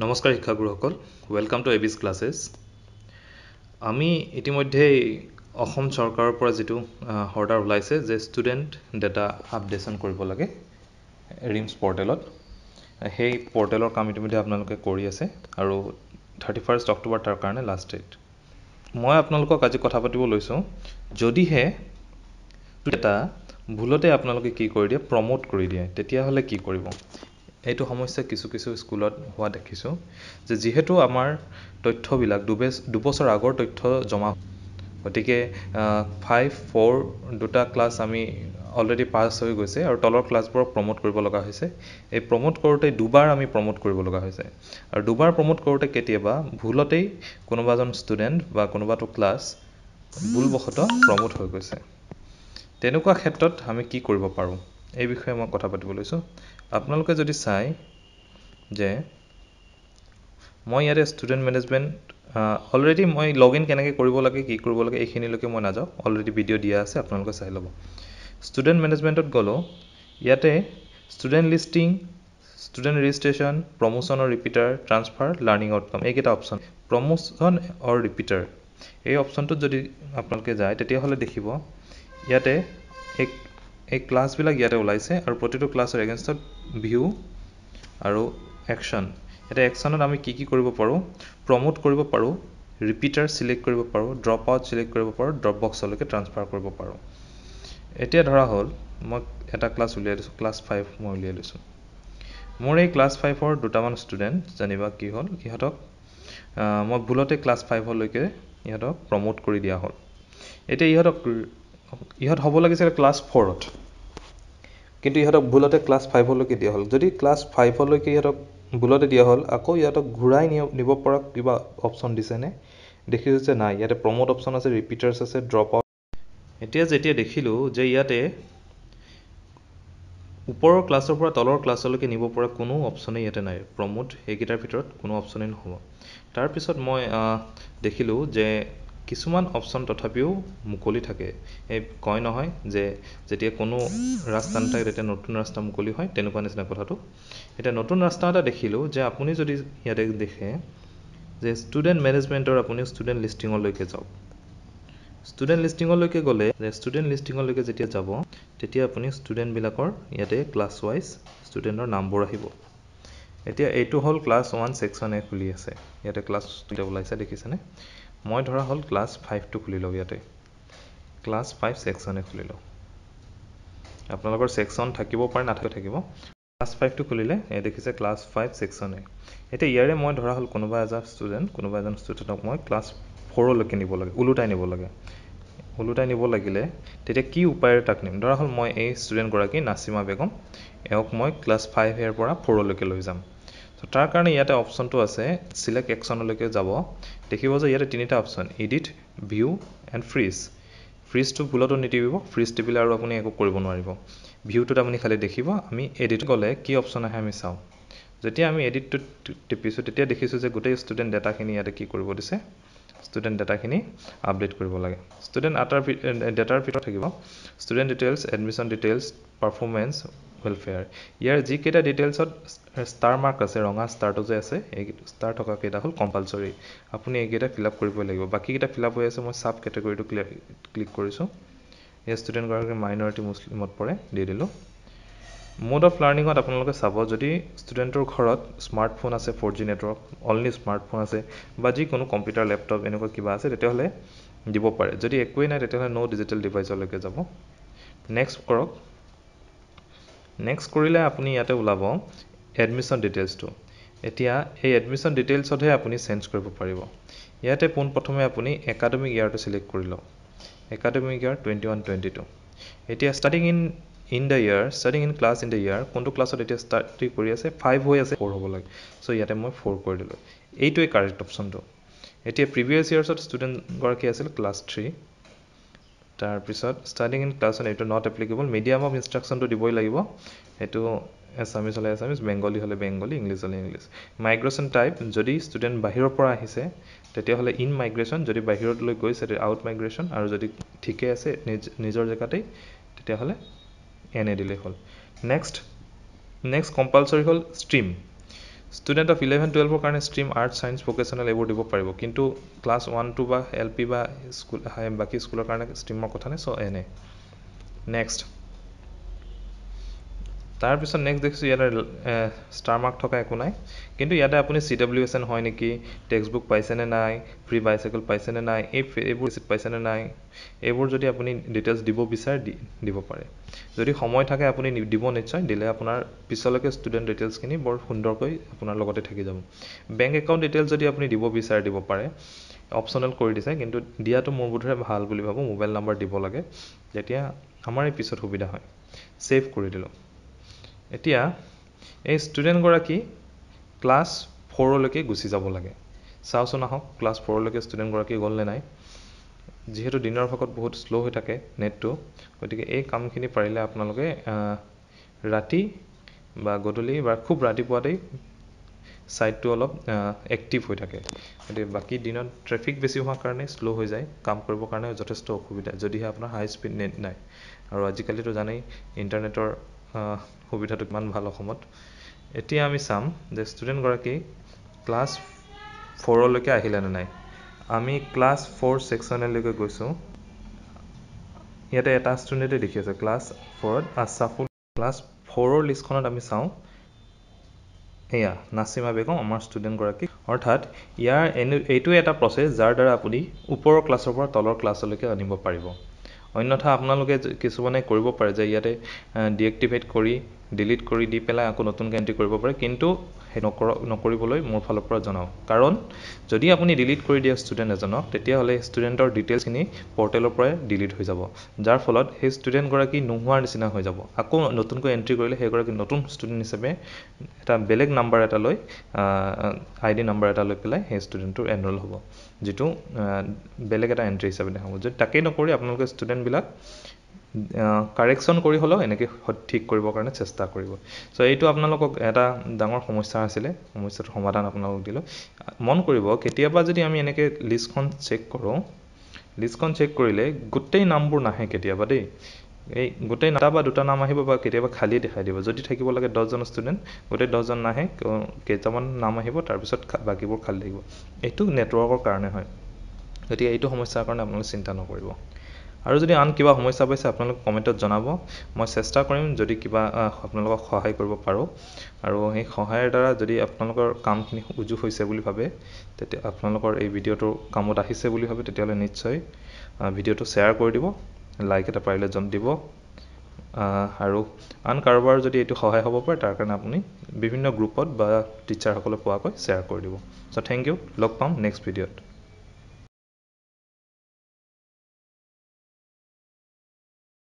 নমস্কাৰ শিক্ষাগুৰুসকল welcome to এবিছ ক্লাছেছ আমি ইতিমধ্যেই অসম চৰকাৰৰ পৰা যিটো অৰ্ডাৰ ওলাইছে যে ষ্টুডেণ্ট ডেটা আপডেশ্যন কৰিব লাগে ৰিমছ পৰ্টেলত সেই পৰ্টেলৰ কাম ইতিমধ্যে আপোনালোকে কৰি আছে আৰু থাৰ্টি ফাৰ্ষ্ট অক্টোবৰ তাৰ কাৰণে লাষ্ট ডেট মই আপোনালোকক আজি কথা পাতিব লৈছোঁ যদিহে এটা ভুলতে আপোনালোকে কি কৰি দিয়ে প্ৰম'ট কৰি দিয়ে তেতিয়াহ'লে কি কৰিব এইটো সমস্যা কিছু কিছু স্কুলত হোৱা দেখিছোঁ যে যিহেতু আমাৰ তথ্যবিলাক দুবে দুবছৰ আগৰ তথ্য জমা গতিকে ফাইভ ফ'ৰ দুটা ক্লাছ আমি অলৰেডি পাছ হৈ গৈছে আৰু তলৰ ক্লাছবোৰক প্ৰমোট কৰিব লগা হৈছে এই প্ৰমোট কৰোঁতে দুবাৰ আমি প্ৰমোট কৰিব লগা হৈছে আৰু দুবাৰ প্ৰমোট কৰোঁতে কেতিয়াবা ভুলতেই কোনোবা এজন ষ্টুডেণ্ট বা কোনোবাটো ক্লাছ ভুলবশতঃ প্ৰমোট হৈ গৈছে তেনেকুৱা ক্ষেত্ৰত আমি কি কৰিব পাৰোঁ এই বিষয়ে মই কথা পাতিব লৈছোঁ আপোনালোকে যদি চাই যে মই ইয়াতে ষ্টুডেণ্ট মেনেজমেণ্ট অলৰেডি মই লগ ইন কেনেকৈ কৰিব লাগে কি কৰিব লাগে এইখিনিলৈকে মই নাযাওঁ অলৰেডি ভিডিঅ' দিয়া আছে আপোনালোকে চাই ল'ব ষ্টুডেণ্ট মেনেজমেণ্টত গ'লোঁ ইয়াতে student listing student registration promotion or repeater transfer learning outcome এইকেইটা অপশ্যন প্ৰমোশ্যন অৰ ৰিপিটাৰ এই অপশ্যনটোত যদি আপোনালোকে যায় তেতিয়াহ'লে দেখিব ইয়াতে এক এই ক্লাছবিলাক ইয়াতে ওলাইছে আৰু প্ৰতিটো ক্লাছৰ এগেইনষ্টত ভিউ আৰু একশ্যন এতিয়া একশ্যনত আমি কি কি কৰিব পাৰোঁ প্ৰমোট কৰিব পাৰোঁ ৰিপিটাৰ চিলেক্ট কৰিব পাৰোঁ ড্ৰপ আউট চিলেক্ট কৰিব পাৰোঁ ড্ৰপ বক্সলৈকে ট্ৰান্সফাৰ কৰিব পাৰোঁ এতিয়া ধৰা হ'ল মই এটা ক্লাছ উলিয়াই লৈছোঁ ক্লাছ ফাইভ মই উলিয়াই লৈছোঁ মোৰ এই ক্লাছ ফাইভৰ দুটামান ষ্টুডেণ্ট জানিবা কি হ'ল ইহঁতক মই ভুলতে ক্লাছ ফাইভলৈকে ইহঁতক প্ৰম'ট কৰি দিয়া হ'ল এতিয়া ইহঁতক ইহঁত হ'ব লাগিছিলে ক্লাছ ফ'ৰত কিন্তু ইহঁতক ভুলতে ক্লাছ ফাইভলৈকে দিয়া হ'ল যদি ক্লাছ ফাইভলৈকে ইহঁতক ভুলতে দিয়া হ'ল আকৌ ইহঁতক ঘূৰাই নিব পৰা কিবা অপশ্যন দিছেনে দেখিছোঁ যে নাই ইয়াতে প্ৰম'ট অপশ্যন আছে ৰিপিটাৰ্ছ আছে ড্ৰপ আউট এতিয়া যেতিয়া দেখিলোঁ যে ইয়াতে ওপৰৰ ক্লাছৰ পৰা তলৰ ক্লাছলৈকে নিব পৰা কোনো অপশ্যনেই ইয়াতে নাই প্ৰম'ট সেইকেইটাৰ ভিতৰত কোনো অপশ্যনেই নহ'ব তাৰপিছত মই দেখিলোঁ যে কিছুমান অপশ্যন তথাপিও মুকলি থাকে এই কয় নহয় যে যেতিয়া কোনো ৰাস্তা নাথাকে তেতিয়া নতুন ৰাস্তা মুকলি হয় তেনেকুৱা নিচিনা কথাটো এতিয়া নতুন ৰাস্তা এটা দেখিলোঁ যে আপুনি যদি ইয়াতে দেখে যে ষ্টুডেণ্ট মেনেজমেণ্টৰ আপুনি ষ্টুডেণ্ট লিষ্টিঙলৈকে যাওক ষ্টুডেণ্ট লিষ্টিঙলৈকে গ'লে ষ্টুডেণ্ট লিষ্টিঙলৈকে যেতিয়া যাব তেতিয়া আপুনি ষ্টুডেণ্টবিলাকৰ ইয়াতে ক্লাছ ৱাইজ ষ্টুডেণ্টৰ নামবোৰ আহিব এতিয়া এইটো হ'ল ক্লাছ ওৱান ছেকশ্যন এ খুলি আছে ইয়াতে ক্লাছ টুটা ওলাইছে দেখিছেনে মই ধৰা হ'ল ক্লাছ ফাইভটো খুলি লওঁ ইয়াতে ক্লাছ ফাইভ ছেকশ্যন এ খুলি লওঁ আপোনালোকৰ ছেকশ্যন থাকিব পাৰে নাথাকি থাকিব ক্লাছ ফাইভটো খুলিলে এই দেখিছে ক্লাছ ফাইভ ছেকশ্যন এ এতিয়া ইয়াৰে মই ধৰা হ'ল কোনোবা এজন ষ্টুডেণ্ট কোনোবা এজন ষ্টুডেণ্টক মই ক্লাছ ফ'ৰলৈকে নিব লাগে ওলোটাই নিব লাগে ওলোটাই নিব লাগিলে তেতিয়া কি উপায়েৰে তাক নিম ধৰা হ'ল মই এই ষ্টুডেণ্টগৰাকী নাচিমা বেগম এওঁক মই ক্লাছ ফাইভ এৰ পৰা ফ'ৰলৈকে লৈ যাম চ' তাৰ কাৰণে ইয়াতে অপশ্যনটো আছে চিলেক্ট একশ্যনলৈকে যাব দেখিব যে ইয়াতে তিনিটা option edit view and freeze ফ্ৰিজটো ভুলতো নিটিপিব ফ্ৰিজ টিপিলে আৰু আপুনি একো কৰিব নোৱাৰিব ভিউটোত আপুনি খালি দেখিব আমি এডিট গ'লে কি অপশ্যন আহে আমি চাওঁ যেতিয়া আমি এডিটটোত টিপিছোঁ তেতিয়া দেখিছোঁ যে গোটেই ষ্টুডেণ্ট ডেটাখিনি ইয়াতে কি কৰিব দিছে ষ্টুডেণ্ট ডাটাখিনি আপডেট কৰিব লাগে ষ্টুডেণ্ট আটাৰ ডাটাৰ ভিতৰত থাকিব student details admission details performance welfare ইয়াৰ যিকেইটা ডিটেইলছত ষ্টাৰ মাৰ্ক আছে ৰঙা ষ্টাৰটো যে আছে এই ষ্টাৰ থকাকেইটা হ'ল কম্পালচৰি আপুনি এইকেইটা ফিল আপ কৰিবই লাগিব বাকীকেইটা ফিল আপ হৈ আছে মই চাব কেটেগৰীটো ক্লিক কৰিছোঁ এই ষ্টুডেণ্টগৰাকী মাইনৰিটি মুছলিমত পৰে দি দিলোঁ মোড অফ লাৰ্ণিঙত আপোনালোকে চাব যদি ষ্টুডেণ্টৰ ঘৰত স্মাৰ্টফোন আছে four G network only smartphone আছে বা যিকোনো কম্পিউটাৰ লেপটপ এনেকুৱা কিবা আছে তেতিয়াহ'লে দিব পাৰে যদি একোৱেই নাই তেতিয়াহ'লে ন' ডিজিটেল ডিভাইচলৈকে যাব নেক্সট কৰক নেক্সট কৰিলে আপুনি ইয়াতে ওলাব এডমিশ্যন ডিটেইলছটো এতিয়া এই এডমিশ্যন ডিটেইলছতহে আপুনি চেঞ্জ কৰিব পাৰিব ইয়াতে পোনপ্ৰথমে আপুনি একাডেমিক ইয়াৰটো চিলেক্ট কৰি লওক academic year twenty one twenty two এতিয়া starting in in the year starting in class in the year কোনটো ক্লাছত এতিয়া ষ্টাৰ্টি কৰি আছে ফাইভ হৈ আছে ফ'ৰ হ'ব লাগে চ' ইয়াতে মই ফ'ৰ কৰি দিলোঁ এইটোৱে কাৰেক্ট অপশ্যনটো এতিয়া প্ৰিভিয়াছ ইয়াৰ্ছত ষ্টুডেণ্টগৰাকী আছিল ক্লাছ থ্ৰী তাৰপিছত ষ্টাৰ্টিং ইন ক্লাছত এইটো নট এপ্লিকেবল মিডিয়াম অফ ইনষ্ট্ৰাকশ্যনটো দিবই লাগিব সেইটো এছামিজ হ'লে এছামিজ বেংগলী হ'লে বেংগলী ইংলিছ হ'লে ইংলিছ মাইগ্ৰেশ্যন টাইপ যদি ষ্টুডেণ্ট বাহিৰৰ পৰা আহিছে তেতিয়াহ'লে ইন মাইগ্ৰেশ্যন যদি বাহিৰলৈ গৈছে তেতিয়া আউট মাইগ্ৰেশ্যন আৰু যদি ঠিকে আছে নিজ নিজৰ জেগাতেই তেতিয়াহ'লে এনে দিলেই হ'ল নেক্সট নেক্সট কম্পালচৰি হ'ল ষ্ট্ৰীম ষ্টুডেণ্ট অফ ইলেভেন টুৱেলভৰ কাৰণে ষ্ট্ৰীম আৰ্টছ ছায়েঞ্চ ভকেচনেল এইবোৰ দিব পাৰিব কিন্তু ক্লাছ ওৱান টু বা এল পি বা স্কুল বাকী স্কুলৰ কাৰণে ষ্ট্ৰীমৰ কথা নাই চ' এনে নেক্সট তাৰপিছত নেক্সট দেখিছোঁ ইয়াতে ষ্টাৰ মাৰ্ক থকা একো নাই কিন্তু ইয়াতে আপুনি চি ডব্লিউ এছ এন হয় নেকি টেক্সট বুক পাইছেনে নাই ফ্ৰী বাইচাইকেল পাইছেনে নাই এই এইবোৰ ৰিচিপ্ট পাইছেনে নাই এইবোৰ যদি আপুনি ডিটেইলছ দিব বিচাৰে দিব পাৰে যদি সময় থাকে আপুনি দিব নিশ্চয় দিলে আপোনাৰ পিছলৈকে ষ্টুডেণ্ট ডিটেইলছখিনি বৰ সুন্দৰকৈ আপোনাৰ লগতে থাকি যাব বেংক একাউণ্ট ডিটেইলছ যদি আপুনি দিব বিচাৰে দিব পাৰে অপশ্যনেল কৰি দিছে কিন্তু দিয়াটো মোৰ বোধেৰে ভাল বুলি ভাবোঁ মোবাইল নাম্বাৰ দিব লাগে তেতিয়া আমাৰ এই পিছত সুবিধা হয় ছেভ কৰি দিলোঁ এতিয়া এই ষ্টুডেণ্টগৰাকী ক্লাছ ফ'ৰলৈকে গুচি যাব লাগে চাওচোন আহক ক্লাছ ফ'ৰলৈকে ষ্টুডেণ্টগৰাকী গ'লনে নাই যিহেতু দিনৰ ভাগত বহুত শ্ল' হৈ থাকে নেটটো গতিকে এই কামখিনি পাৰিলে আপোনালোকে ৰাতি বা গধূলি বা খুব ৰাতিপুৱাতেই ছাইডটো অলপ এক্টিভ হৈ থাকে গতিকে বাকী দিনত ট্ৰেফিক বেছি হোৱাৰ কাৰণে শ্ল' হৈ যায় কাম কৰিবৰ কাৰণে যথেষ্ট অসুবিধা যদিহে আপোনাৰ হাই স্পীড নেট নাই আৰু আজিকালিতো জানেই ইণ্টাৰনেটৰ সুবিধাটো কিমান ভাল অসমত এতিয়া আমি চাম যে ষ্টুডেণ্টগৰাকী ক্লাছ ফ'ৰলৈকে আহিলে নে নাই আমি ক্লাছ ফ'ৰ ছেকশ্যনলৈকে গৈছোঁ ইয়াতে এটা ষ্টুডেণ্টে দেখি আছে ক্লাছ ফ'ৰত আশাফুল ক্লাছ ফ'ৰৰ লিষ্টখনত আমি চাওঁ এয়া নাচিমা বেগম আমাৰ ষ্টুডেণ্টগৰাকী অৰ্থাৎ ইয়াৰ এনে এইটোৱে এটা প্ৰচেছ যাৰ দ্বাৰা আপুনি ওপৰৰ ক্লাছৰ পৰা তলৰ ক্লাছলৈকে আনিব পাৰিব অন্যথা আপোনালোকে কিছুমানে কৰিব পাৰে যে ইয়াতে ডিএক্টিভেট কৰি ডিলিট কৰি দি পেলাই আকৌ নতুনকৈ এণ্ট্ৰি কৰিব পাৰে কিন্তু সেই নকৰ নকৰিবলৈ মোৰ ফালৰ পৰা জনাওঁ কাৰণ যদি আপুনি ডিলিট কৰি দিয়ে ষ্টুডেণ্ট এজনক তেতিয়াহ'লে ষ্টুডেণ্টৰ ডিটেইলছখিনি পৰ্টেলৰ পৰাই ডিলিট হৈ যাব যাৰ ফলত সেই ষ্টুডেণ্টগৰাকী নোহোৱাৰ নিচিনা হৈ যাব আকৌ নতুনকৈ এণ্ট্ৰি কৰিলে সেইগৰাকী নতুন ষ্টুডেণ্ট হিচাপে এটা বেলেগ নাম্বাৰ এটা লৈ আই ডি নাম্বাৰ এটা লৈ পেলাই সেই ষ্টুডেণ্টটো এনৰোল হ'ব যিটো বেলেগ এটা এণ্ট্ৰি হিচাপে দেখাব যদি তাকেই নকৰি আপোনালোকে ষ্টুডেণ্টবিলাক কাৰেকশ্যন কৰি হ'লেও এনেকৈ ঠিক কৰিবৰ কাৰণে চেষ্টা কৰিব চ' এইটো আপোনালোকক এটা ডাঙৰ সমস্যা আছিলে সমস্যাটোৰ সমাধান আপোনালোকক দিলোঁ মন কৰিব কেতিয়াবা যদি আমি এনেকৈ লিষ্টখন চেক কৰোঁ লিষ্টখন চেক কৰিলে গোটেই নামবোৰ নাহে কেতিয়াবা দেই এই গোটেই এটা বা দুটা নাম আহিব বা কেতিয়াবা খালীয়ে দেখাই দিব যদি থাকিব লাগে দহজন ষ্টুডেণ্ট গোটেই দহজন নাহে কেইটামান নাম আহিব তাৰপিছত বাকীবোৰ খালী থাকিব এইটো নেটৱৰ্কৰ কাৰণে হয় গতিকে এইটো সমস্যাৰ কাৰণে আপোনালোকে চিন্তা নকৰিব আৰু যদি আন কিবা সমস্যা পাইছে আপোনালোকে কমেণ্টত জনাব মই চেষ্টা কৰিম যদি কিবা আপোনালোকক সহায় কৰিব পাৰোঁ আৰু সেই সহায়ৰ দ্বাৰা যদি আপোনালোকৰ কামখিনি উজু হৈছে বুলি ভাবে তেতিয়া আপোনালোকৰ এই ভিডিঅ'টো কামত আহিছে বুলি ভাবে তেতিয়াহ'লে নিশ্চয় ভিডিঅ'টো শ্বেয়াৰ কৰি দিব লাইক এটা পাৰিলে জন দিব আৰু আন কাৰোবাৰ যদি এইটো সহায় হ'ব পাৰে তাৰ কাৰণে আপুনি বিভিন্ন গ্ৰুপত বা টিচাৰসকলে পোৱাকৈ শ্বেয়াৰ কৰি দিব চ' থেংক ইউ লগ পাম নেক্সট ভিডিঅ'ত